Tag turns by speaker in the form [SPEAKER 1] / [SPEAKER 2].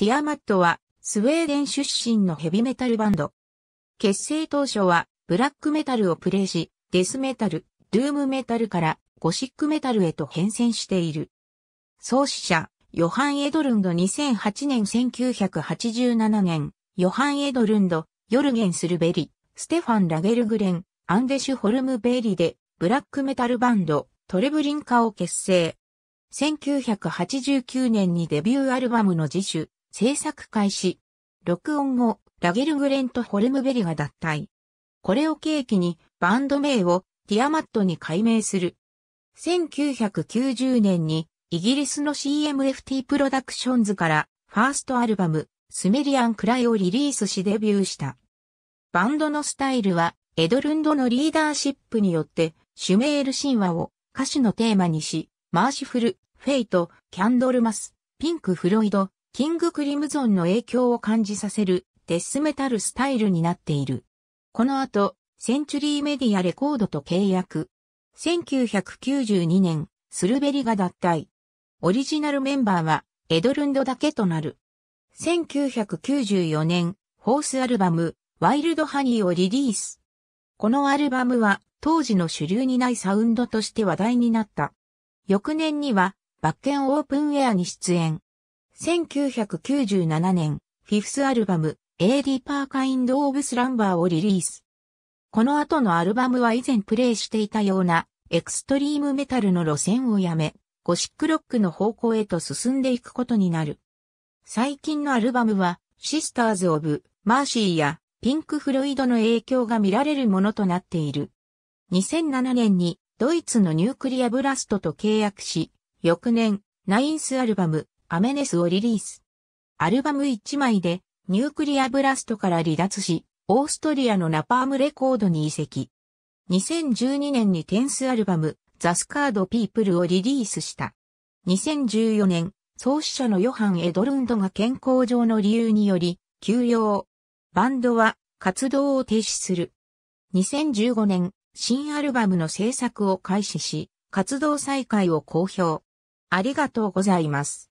[SPEAKER 1] ティアマットは、スウェーデン出身のヘビメタルバンド。結成当初は、ブラックメタルをプレイし、デスメタル、ドゥームメタルからゴシックメタルへと変遷している。創始者、ヨハン・エドルンド2008年1987年、ヨハン・エドルンド、ヨルゲン・スルベリ、ステファン・ラゲルグレン、アンデシュ・ホルム・ベリで、ブラックメタルバンド、トレブリンカを結成。1989年にデビューアルバムの自主、制作開始。録音後、ラゲルグレンとホルムベリが脱退。これを契機にバンド名をティアマットに改名する。1990年にイギリスの CMFT プロダクションズからファーストアルバムスメリアン・クライをリリースしデビューした。バンドのスタイルはエドルンドのリーダーシップによってシュメール神話を歌手のテーマにし、マーシフル、フェイト、キャンドルマス、ピンク・フロイド、キングクリムゾンの影響を感じさせるデスメタルスタイルになっている。この後、センチュリーメディアレコードと契約。1992年、スルベリが脱退。オリジナルメンバーは、エドルンドだけとなる。1994年、ホースアルバム、ワイルドハニーをリリース。このアルバムは、当時の主流にないサウンドとして話題になった。翌年には、バッケンオープンウェアに出演。1997年、フィフスアルバム、AD パーカインド・オブ・スランバーをリリース。この後のアルバムは以前プレイしていたような、エクストリームメタルの路線をやめ、ゴシックロックの方向へと進んでいくことになる。最近のアルバムは、シスターズ・オブ・マーシーや、ピンク・フロイドの影響が見られるものとなっている。2007年に、ドイツのニュークリアブラストと契約し、翌年、ナインスアルバム、アメネスをリリース。アルバム1枚で、ニュークリアブラストから離脱し、オーストリアのナパームレコードに移籍。2012年にテンスアルバム、ザスカードピープルをリリースした。2014年、創始者のヨハン・エドルンドが健康上の理由により、休養。バンドは、活動を停止する。2015年、新アルバムの制作を開始し、活動再開を公表。ありがとうございます。